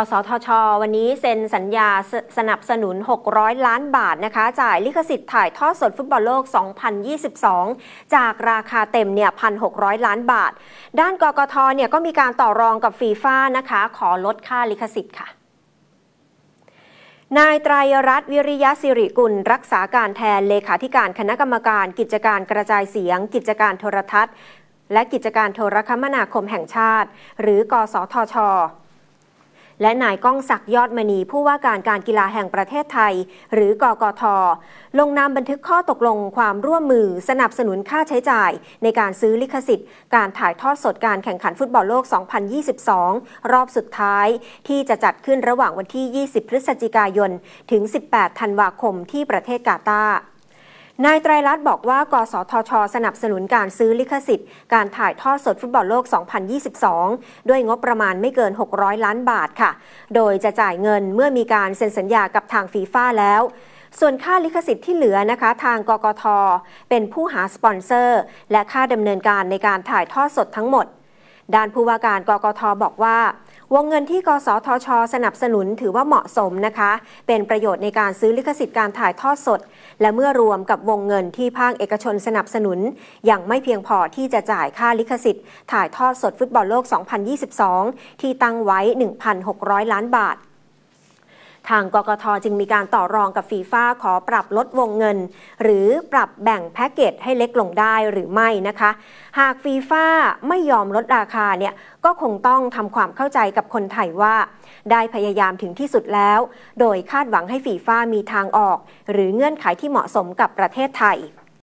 กสทช วันนี้เซ็นสัญญาสสนับสนุน 600 ล้านบาทนะคะจ่ายลิขสิทธิ์ถ่ายทอดสดฟุตบอลโลก 2022 จากราคาเต็มเนี่ย1,600 ล้านบาท ด้านกกทเนี่ยก็มีการต่อรองกับฟีฟ่านะคะ ขอลดค่าลิขสิทธิ์ค่ะนายไตรรัตน์วิริยะสิริกุล รักษาการแทนเลขาธิการคณะกรรมการ กิจการกระจายเสียง กิจการโทรทัศน์ และกิจการโทรคมนาคมแห่งชาติ หรือกสทชและนายก้องศักยอดมณีผู้ว่าการการกีฬาแห่งประเทศไทย หรือกกทลงนามบันทึกข้อตกลงความร่วมมือสนับสนุนค่าใช้จ่ายในการซื้อลิขสิทธิ์ การถ่ายทอดสดการแข่งขันฟุตบอลโลก 2022 รอบสุดท้ายที่จะจัดขึ้นระหว่างวันที่ 20 พฤศจิกายน ถึง 18 ธันวาคมที่ประเทศกาตาร์นายไตรรัตน์บอกว่ากสทช สนับสนุนการซื้อลิขสิทธิ์ การถ่ายทอดสดฟุตบอลโลก 2022 ด้วยงบประมาณไม่เกิน 600 ล้านบาทค่ะ โดยจะจ่ายเงินเมื่อมีการเซ็นสัญญากับทางฟีฟ่าแล้ว ส่วนค่าลิขสิทธิ์ที่เหลือนะคะ ทางกกท เป็นผู้หาสปอนเซอร์ และค่าดำเนินการในการถ่ายทอดสดทั้งหมดด้านผู้ว่าการกกทบอกว่าวงเงินที่กสทช สนับสนุนถือว่าเหมาะสมนะคะ เป็นประโยชน์ในการซื้อลิขสิทธิ์การถ่ายทอดสด และเมื่อรวมกับวงเงินที่ภาคเอกชนสนับสนุนยังไม่เพียงพอที่จะจ่ายค่าลิขสิทธิ์ ถ่ายทอดสดฟุตบอลโลก 2022 ที่ตั้งไว้ 1,600 ล้านบาททางกกทจึงมีการต่อรองกับฟีฟ่าขอปรับลดวงเงิน หรือปรับแบ่งแพ็กเกจให้เล็กลงได้หรือไม่นะคะ หากฟีฟ่าไม่ยอมลดราคาเนี่ย ก็คงต้องทำความเข้าใจกับคนไทยว่า ได้พยายามถึงที่สุดแล้ว โดยคาดหวังให้ฟีฟ่ามีทางออก หรือเงื่อนไขที่เหมาะสมกับประเทศไทย